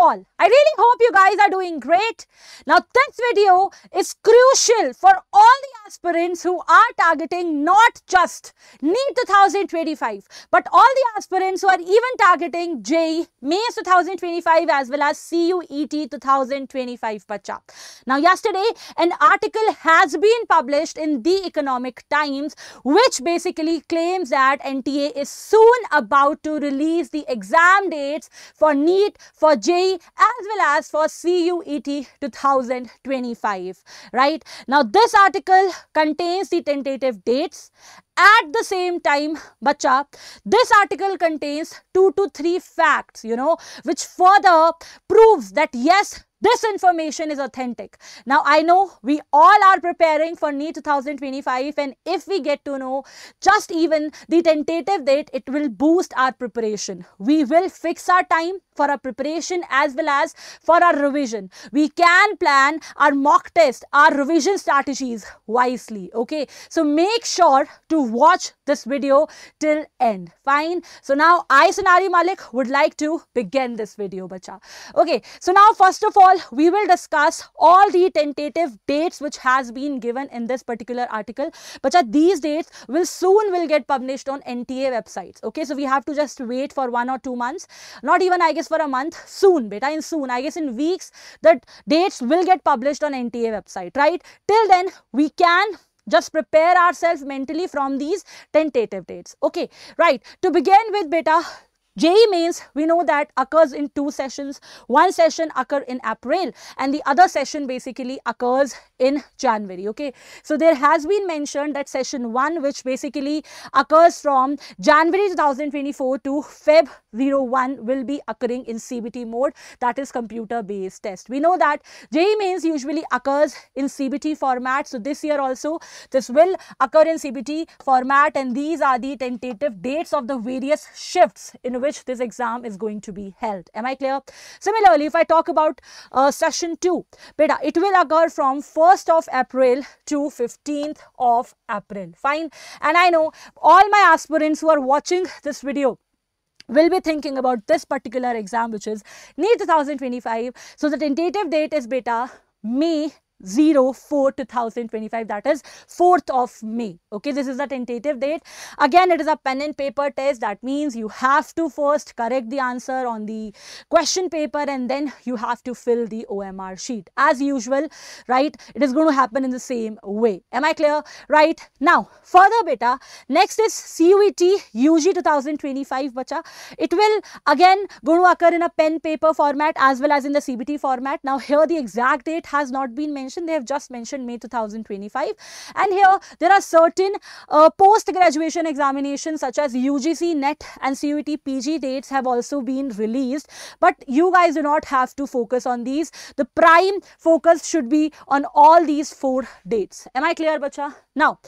all. I really hope you guys are doing great. Now this video is crucial for all the aspirants who are targeting not just NEET 2025 but all the aspirants who are even targeting JEE Mains 2025 as well as CUET 2025 Pacha. Now yesterday an article has been published in The Economic Times which basically claims that NTA is soon about to release the exam dates for NEET, for JEE as well as for CUET 2025, right? Now, this article contains the tentative dates at the same time, bacha, this article contains two to three facts, you know, which further proves that yes, this information is authentic. Now, I know we all are preparing for NEET 2025 and if we get to know just even the tentative date, it will boost our preparation. We will fix our time for our preparation as well as for our revision. We can plan our mock test, our revision strategies wisely. Okay, so make sure to watch this video till end. Fine. So now I, Sonali Malik, would like to begin this video, bacha. Okay, so now first of all, we will discuss all the tentative dates which has been given in this particular article. Bacha, these dates will soon will get published on NTA websites. Okay, so we have to just wait for one or two months. Not even I guess guess for a month soon beta in soon I guess in weeks that dates will get published on NTA website right till then we can just prepare ourselves mentally from these tentative dates okay right to begin with beta JE mains, we know that occurs in two sessions. One session occur in April and the other session basically occurs in January. Okay. So, there has been mentioned that session 1 which basically occurs from January 2024 to Feb 01 will be occurring in CBT mode that is computer based test. We know that JE mains usually occurs in CBT format. So, this year also this will occur in CBT format and these are the tentative dates of the various shifts in which this exam is going to be held. Am I clear? Similarly, if I talk about uh, session 2, beta, it will occur from 1st of April to 15th of April. Fine. And I know all my aspirants who are watching this video, will be thinking about this particular exam which is NEET 2025. So the tentative date is beta May 0 4 2025 that is 4th of May okay this is the tentative date again it is a pen and paper test that means you have to first correct the answer on the question paper and then you have to fill the OMR sheet as usual right it is going to happen in the same way am I clear right now further beta next is CUET UG 2025 bacha it will again going to occur in a pen paper format as well as in the CBT format now here the exact date has not been mentioned mentioned. They have just mentioned May 2025. And here there are certain uh, post-graduation examinations such as UGC, NET and CUET PG dates have also been released. But you guys do not have to focus on these. The prime focus should be on all these four dates. Am I clear, bacha? Now,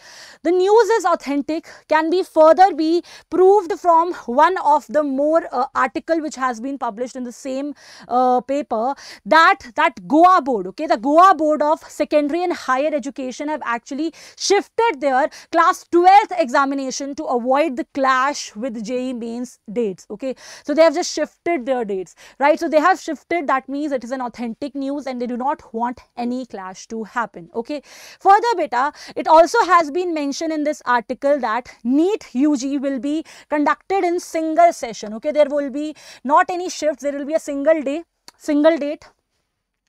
the news is authentic, can be further be proved from one of the more uh, article which has been published in the same uh, paper that that Goa board, okay, the Goa board of secondary and higher education have actually shifted their class 12th examination to avoid the clash with JE mains dates. Okay. So, they have just shifted their dates, right. So, they have shifted that means it is an authentic news and they do not want any clash to happen. Okay. Further beta, it also has been mentioned in this article that NEET UG will be conducted in single session. Okay. There will be not any shifts. There will be a single day, single date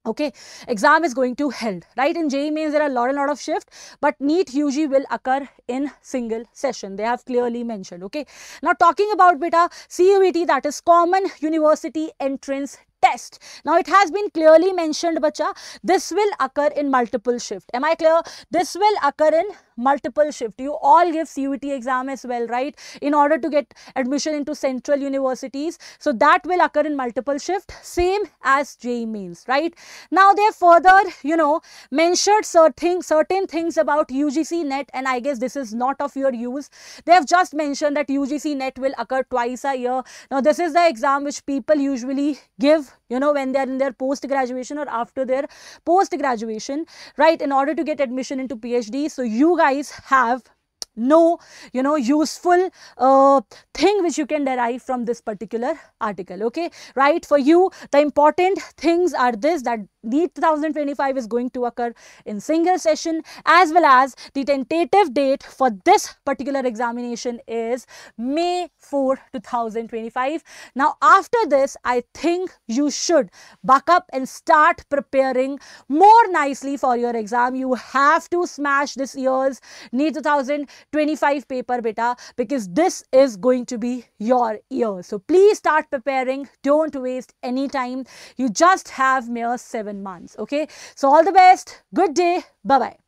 okay exam is going to held right in JE means there are a lot and lot of shift but neat UG will occur in single session they have clearly mentioned okay now talking about beta CUET that is common university entrance test. Now it has been clearly mentioned bacha, this will occur in multiple shift. Am I clear? This will occur in multiple shift. You all give CUT exam as well, right? In order to get admission into central universities. So that will occur in multiple shift, same as JE means, right? Now they further, you know, mentioned certain, certain things about UGC net and I guess this is not of your use. They have just mentioned that UGC net will occur twice a year. Now this is the exam which people usually give you know when they are in their post graduation or after their post graduation right in order to get admission into phd so you guys have no you know useful uh, thing which you can derive from this particular article okay right for you the important things are this that NEET 2025 is going to occur in single session as well as the tentative date for this particular examination is May 4 2025 now after this I think you should buck up and start preparing more nicely for your exam you have to smash this year's NEET 2025 paper beta because this is going going to be your year. So please start preparing. Don't waste any time. You just have mere seven months. Okay. So all the best. Good day. Bye-bye.